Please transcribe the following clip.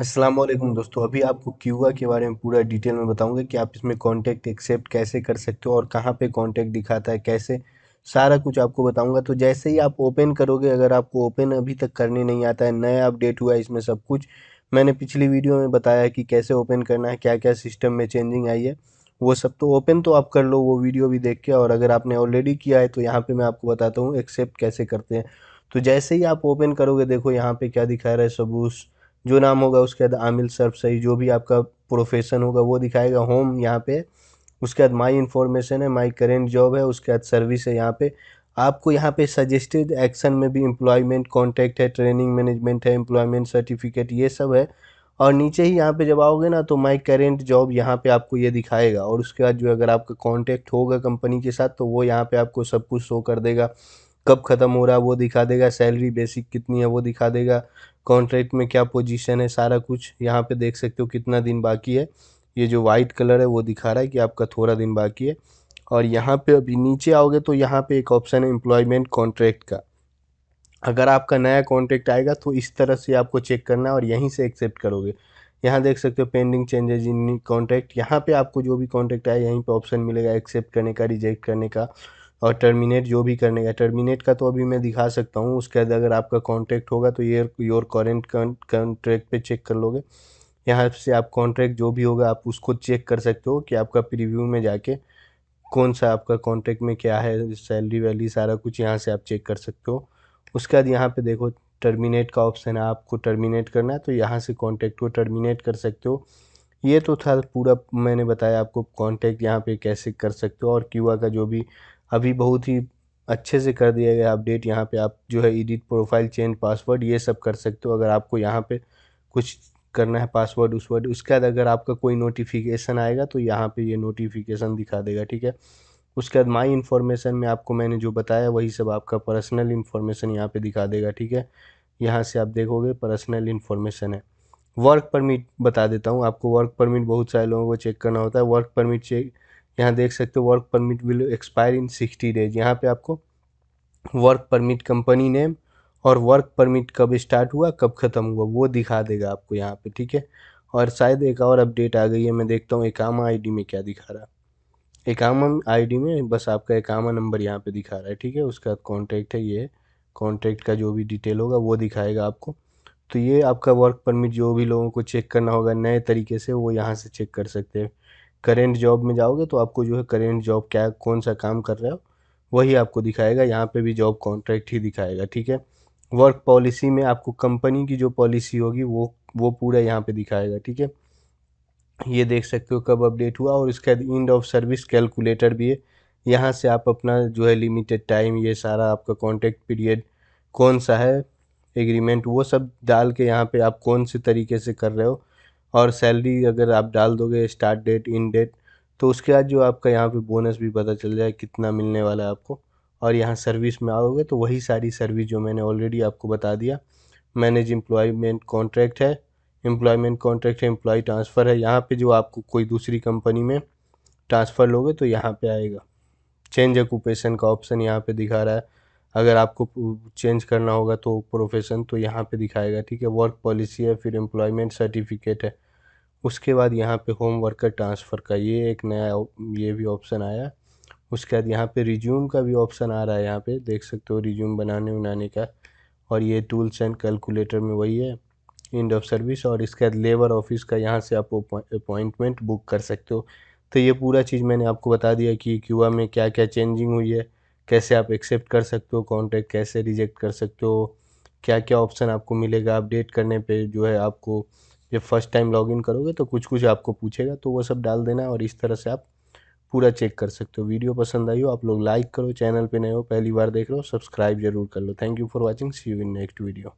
अस्सलाम वालेकुम दोस्तों अभी आपको क्यूआ के बारे में पूरा डिटेल में बताऊंगा कि आप इसमें कॉन्टैक्ट एक्सेप्ट कैसे कर सकते हो और कहाँ पे कॉन्टैक्ट दिखाता है कैसे सारा कुछ आपको बताऊंगा तो जैसे ही आप ओपन करोगे अगर आपको ओपन अभी तक करने नहीं आता है नया अपडेट हुआ है इसमें सब कुछ मैंने पिछली वीडियो में बताया कि कैसे ओपन करना है क्या क्या सिस्टम में चेंजिंग आई है वो सब तो ओपन तो आप कर लो वो वीडियो भी देख के और अगर आपने ऑलरेडी किया है तो यहाँ पर मैं आपको बताता हूँ एक्सेप्ट कैसे करते हैं तो जैसे ही आप ओपन करोगे देखो यहाँ पर क्या दिखा रहा है सबूस जो नाम होगा उसके बाद आमिल सर्फ सही जो भी आपका प्रोफेशन होगा वो दिखाएगा होम यहाँ पे उसके बाद माई इन्फॉर्मेशन है माई करेंट जॉब है उसके बाद सर्विस है यहाँ पे आपको यहाँ पे सजेस्टेड एक्शन में भी एम्प्लॉयमेंट कॉन्टैक्ट है ट्रेनिंग मैनेजमेंट है एम्प्लॉयमेंट सर्टिफिकेट ये सब है और नीचे ही यहाँ पे जब आओगे ना तो माई करेंट जॉब यहाँ पे आपको ये दिखाएगा और उसके बाद जो अगर आपका कॉन्टैक्ट होगा कंपनी के साथ तो वो यहाँ पे आपको सब कुछ शो कर देगा कब ख़त्म हो रहा है वो दिखा देगा सैलरी बेसिक कितनी है वो दिखा देगा कॉन्ट्रैक्ट में क्या पोजीशन है सारा कुछ यहाँ पे देख सकते हो कितना दिन बाकी है ये जो वाइट कलर है वो दिखा रहा है कि आपका थोड़ा दिन बाकी है और यहाँ पे अभी नीचे आओगे तो यहाँ पे एक ऑप्शन है एम्प्लॉयमेंट कॉन्ट्रैक्ट का अगर आपका नया कॉन्ट्रैक्ट आएगा तो इस तरह से आपको चेक करना है और यहीं से एक्सेप्ट करोगे यहाँ देख सकते हो पेंडिंग चेंजेज इन कॉन्ट्रैक्ट यहाँ पर आपको जो भी कॉन्ट्रैक्ट आया यहीं पर ऑप्शन मिलेगा एक्सेप्ट करने का रिजेक्ट करने का और टर्मिनेट जो भी करने का टर्मिनेट का तो अभी मैं दिखा सकता हूँ उसके बाद अगर आपका कॉन्ट्रैक्ट होगा तो ये योर करेंट कॉन्ट्रैक्ट पे चेक कर लोगे यहाँ से आप कॉन्ट्रैक्ट जो भी होगा आप उसको चेक कर सकते हो कि आपका प्रीव्यू में जाके कौन सा आपका कॉन्ट्रैक्ट में क्या है सैलरी वैलरी सारा कुछ यहाँ से आप चेक कर सकते हो उसके बाद यहाँ पे देखो टर्मिनेट का ऑप्शन है आपको टर्मिनेट करना है तो यहाँ से कॉन्ट्रैक्ट को टर्मिनेट कर सकते हो ये तो था पूरा मैंने बताया आपको कॉन्टैक्ट यहाँ पे कैसे कर सकते हो और क्यूआ का जो भी अभी बहुत ही अच्छे से कर दिया गया अपडेट यहाँ पे आप जो है एडिट प्रोफाइल चेंज पासवर्ड ये सब कर सकते हो अगर आपको यहाँ पे कुछ करना है पासवर्ड उसवर्ड उसके बाद अगर आपका कोई नोटिफिकेशन आएगा तो यहाँ पे ये नोटिफिकेशन दिखा देगा ठीक है उसके बाद माई इन्फॉर्मेशन में आपको मैंने जो बताया वही सब आपका पर्सनल इन्फॉर्मेशन यहाँ पे दिखा देगा ठीक है यहाँ से आप देखोगे पर्सनल इन्फॉर्मेशन है वर्क परमिट बता देता हूँ आपको वर्क परमिट बहुत सारे लोगों को चेक करना होता है वर्क परमिट चेक यहाँ देख सकते हो work permit will expire in sixty days यहाँ पे आपको वर्क परमिट कंपनी नेम और वर्क परमिट कब स्टार्ट हुआ कब ख़त्म हुआ वो दिखा देगा आपको यहाँ पे ठीक है और शायद एक और अपडेट आ गई है मैं देखता हूँ एकामा आईडी में क्या दिखा रहा है एकामा आईडी में बस आपका एकामा नंबर यहाँ पे दिखा रहा है ठीक है उसका कॉन्टैक्ट है ये कॉन्टैक्ट का जो भी डिटेल होगा वो दिखाएगा आपको तो ये आपका वर्क परमिट जो भी लोगों को चेक करना होगा नए तरीके से वो यहाँ से चेक कर सकते हैं करेंट जॉब में जाओगे तो आपको जो है करेंट जॉब क्या कौन सा काम कर रहे हो वही आपको दिखाएगा यहाँ पे भी जॉब कॉन्ट्रैक्ट ही दिखाएगा ठीक है वर्क पॉलिसी में आपको कंपनी की जो पॉलिसी होगी वो वो पूरा यहाँ पे दिखाएगा ठीक है ये देख सकते हो कब अपडेट हुआ और बाद इंड ऑफ सर्विस कैलकुलेटर भी है यहाँ से आप अपना जो है लिमिटेड टाइम ये सारा आपका कॉन्ट्रैक्ट पीरियड कौन सा है एग्रीमेंट वो सब डाल के यहाँ पे आप कौन से तरीके से कर रहे हो और सैलरी अगर आप डाल दोगे स्टार्ट डेट इन डेट तो उसके बाद जो आपका यहाँ पे बोनस भी पता चल जाए कितना मिलने वाला है आपको और यहाँ सर्विस में आओगे तो वही सारी सर्विस जो मैंने ऑलरेडी आपको बता दिया मैनेज इम्प्लॉयमेंट कॉन्ट्रैक्ट है एम्प्लॉयमेंट कॉन्ट्रैक्ट है एम्प्लॉय ट्रांसफ़र है यहाँ पे जो आपको कोई दूसरी कंपनी में ट्रांसफ़र लोगे तो यहाँ पे आएगा चेंज ऑकुपेशन का ऑप्शन यहाँ पे दिखा रहा है अगर आपको चेंज करना होगा तो प्रोफेशन तो यहाँ पे दिखाएगा ठीक है वर्क पॉलिसी है फिर एम्प्लॉयमेंट सर्टिफिकेट है उसके बाद यहाँ पे होम वर्कर ट्रांसफ़र का ये एक नया ये भी ऑप्शन आया उसके बाद यहाँ पे रिज्यूम का भी ऑप्शन आ रहा है यहाँ पे देख सकते हो रिज्यूम बनाने उनाने का और ये टूल्स एंड कैलकुलेटर में वही है इंड ऑफ सर्विस और इसके बाद लेबर ऑफिस का यहाँ से आप अपॉइंटमेंट बुक कर सकते हो तो ये पूरा चीज़ मैंने आपको बता दिया कि क्यूआ में क्या क्या चेंजिंग हुई है कैसे आप एक्सेप्ट कर सकते हो कॉन्टैक्ट कैसे रिजेक्ट कर सकते हो क्या क्या ऑप्शन आपको मिलेगा अपडेट करने पे जो है आपको जब फर्स्ट टाइम लॉगिन करोगे तो कुछ कुछ आपको पूछेगा तो वो सब डाल देना और इस तरह से आप पूरा चेक कर सकते हो वीडियो पसंद आई हो आप लोग लाइक करो चैनल पे नए हो पहली बार देख रहे हो सब्सक्राइब जरूर कर लो thank you for watching see you in next video